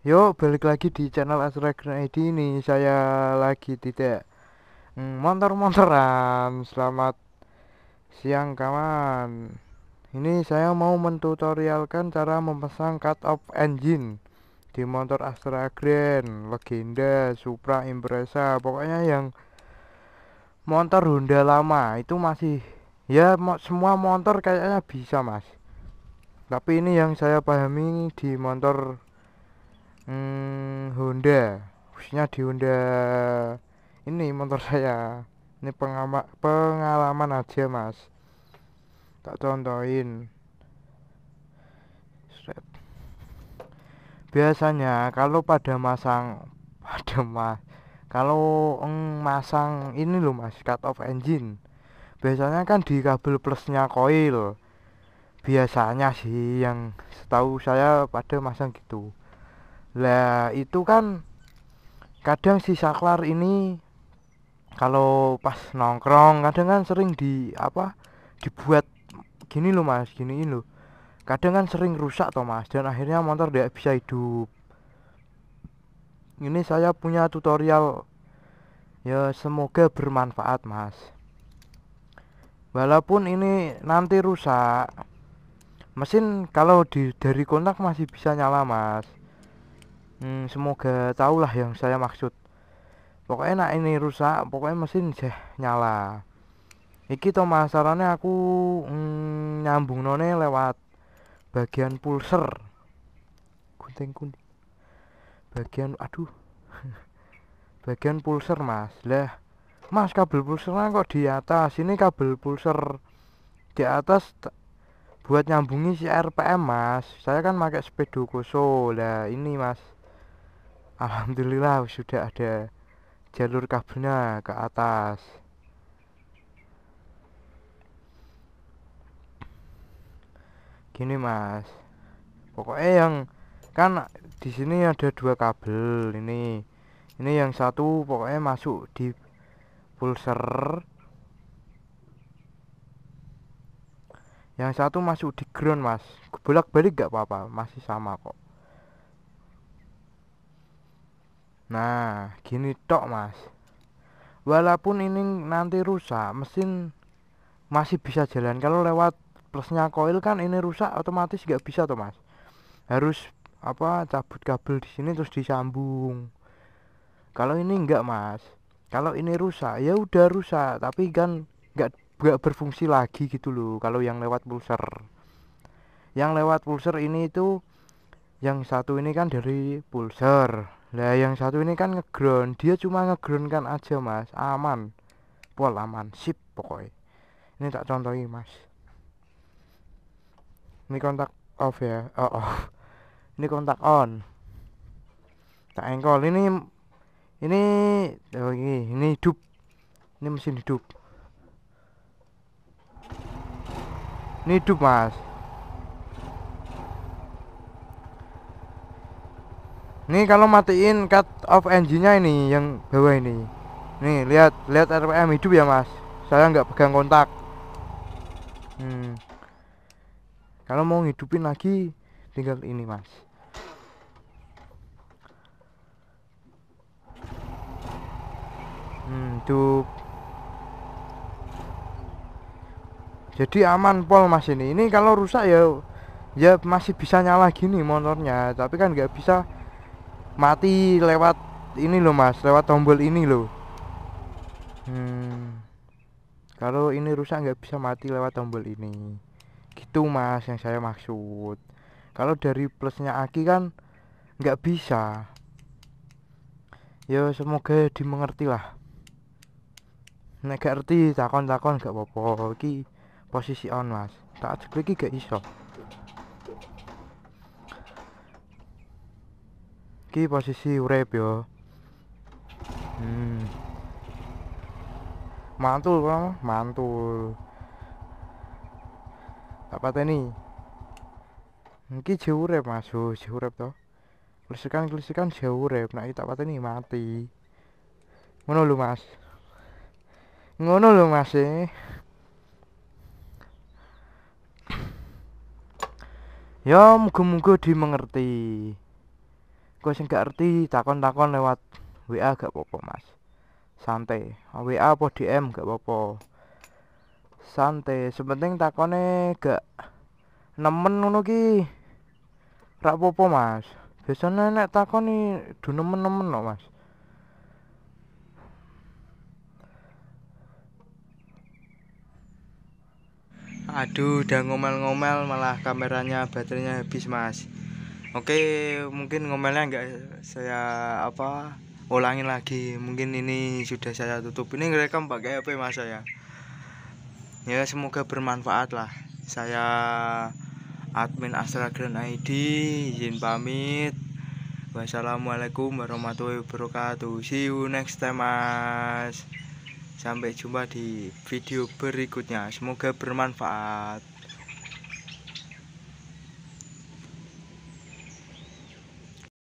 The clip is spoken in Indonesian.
Yuk balik lagi di channel Asra ID ini saya lagi tidak hmm, montor motor-motoran selamat siang kawan ini saya mau mentutorialkan cara memasang cut off engine di motor Astra Grand Legenda Supra Impreza pokoknya yang motor Honda lama itu masih ya semua motor kayaknya bisa mas tapi ini yang saya pahami di motor hmm, Honda khususnya di Honda ini motor saya ini pengama, pengalaman aja mas tak contohin Sret. biasanya kalau pada masang pada mas kalau mm, masang ini loh mas cut off engine biasanya kan di kabel plusnya koil biasanya sih yang setahu saya pada masang gitu lah itu kan kadang si saklar ini kalau pas nongkrong kadang kan sering di apa dibuat gini loh mas gini loh kadang kan sering rusak toh mas dan akhirnya motor tidak bisa hidup ini saya punya tutorial ya semoga bermanfaat mas walaupun ini nanti rusak mesin kalau di dari kontak masih bisa nyala mas hmm, semoga tahulah yang saya maksud pokoknya nak ini rusak pokoknya mesin jeh nyala iki to masarannya aku mm, nyambung none lewat bagian pulser gunting kunting. bagian aduh bagian pulser mas lah mas kabel pulsernya kok di atas ini kabel pulser di atas buat nyambungin si RPM mas saya kan pakai speedo koso lah ini mas Alhamdulillah sudah ada jalur kabelnya ke atas gini mas pokoknya yang kan di sini ada dua kabel ini ini yang satu pokoknya masuk di pulser yang satu masuk di ground mas bolak balik gak apa-apa masih sama kok Nah, gini tok, Mas. Walaupun ini nanti rusak, mesin masih bisa jalan. Kalau lewat plusnya koil kan ini rusak otomatis nggak bisa tuh, Mas. Harus apa cabut kabel di sini terus disambung. Kalau ini nggak Mas. Kalau ini rusak, ya udah rusak, tapi kan nggak nggak berfungsi lagi gitu loh kalau yang lewat pulser. Yang lewat pulser ini itu yang satu ini kan dari pulser lah yang satu ini kan ngeground dia cuma ngeground kan aja mas aman pol aman sip pokoknya ini tak contohi mas ini kontak off ya oh, off oh. ini kontak on tak engkol ini ini oh, ini, ini hidup ini mesin hidup ini hidup mas nih kalau matiin cut off engine nya ini yang bawah ini nih lihat lihat RPM hidup ya mas saya nggak pegang kontak hmm. kalau mau hidupin lagi tinggal ini mas hmm, hidup jadi aman pol mas ini ini kalau rusak ya ya masih bisa nyala gini motornya tapi kan nggak bisa mati lewat ini loh mas lewat tombol ini loh hmm. kalau ini rusak nggak bisa mati lewat tombol ini gitu mas yang saya maksud kalau dari plusnya Aki kan nggak bisa ya semoga dimengerti lah nek ngerti takon takon nggak apa-apa posisi on mas tak ceklik iki gak iso ki posisi urep yo hmm. mantul kok mantul tak ini, iki jauh rep mas jauh rep to klisikan klisikan jauh rep, nak tak mati ngono lu mas ngono lu mas eh. ya moga-moga dimengerti kau sing gak ngerti takon-takon lewat WA gak popo Mas santai WA apa DM gak popo santai sepenting takone gak nemen ngono ki rak popo Mas biasanya nek takon du nemen-nemen no Mas Aduh, udah ngomel-ngomel malah kameranya baterainya habis, Mas. Oke, mungkin ngomelnya nggak saya apa ulangin lagi. Mungkin ini sudah saya tutup. Ini ngerekam pakai HP Mas saya. Ya, semoga bermanfaat lah. Saya admin Astra Grand ID izin pamit. Wassalamualaikum warahmatullahi wabarakatuh. See you next time, Mas. Sampai jumpa di video berikutnya. Semoga bermanfaat.